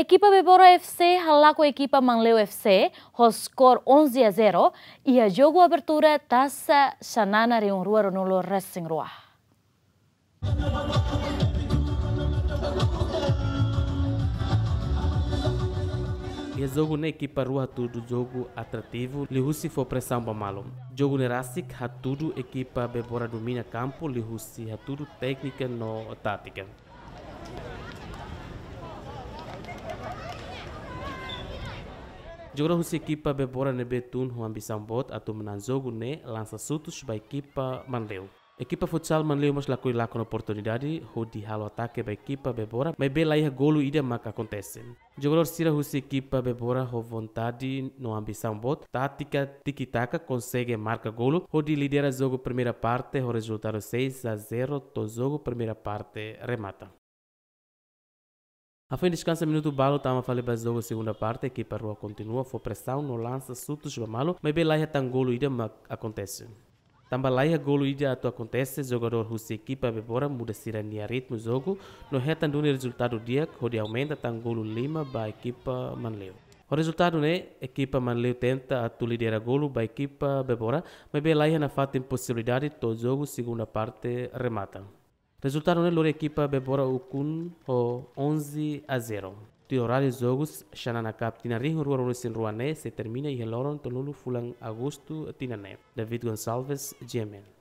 Equipa Beboro FC ralá com a equipa Manleu FC, score 11 a 0 e a jogo abertura Taça Xanana Reunrua no Racing Rua. E jogo na equipa rua tudo jogo atrativo, Lihusi foi pressão para malum. Jogo na Rassic, tudo equipa Bebora domina campo, Lihusi tudo técnica no tática. Jura husi equipa bebora nebe tun Juan Bisambot atau menanzogu ne lança sutus ba equipa Manleu. Equipa futsal Manleu mas lakui lakon oportunidade ho di halo ataque ba equipa bebora mas bela ia golo ida maka acontece. Jogador sira husi equipa bebora ho vontade no ambição bot, tática tiki-taka consegue marca golo, ho di lidera jogo primeira parte ho resultado 6 a 0 to jogo primeira parte remata. A fim de descanso, minuto balo, tama fale bazogo segunda parte, equipa rua continua, foi pressão, no lança, sutos, bamalo, mas bem lá já tangolo ida acontece. Tamba lá já golo ida ato acontece, jogador russo equipa bebora, muda sirania ritmo jogo, no retando o resultado dia, que aumenta tangolo lima, ba equipa manleu. O resultado né, equipa manleu tenta atu a golo, ba equipa bebora, mas bem lá já na falta impossibilidade, todo jogo, segunda parte, remata. Rezultatul lor echipa bebora ukun o 11 a 0. Titular de jogos Shananaka Tinari Ruarul Sin Ruane se termina i el oro en Tululu Fulan Augusto Tinane. David Gonçalves, Gemen.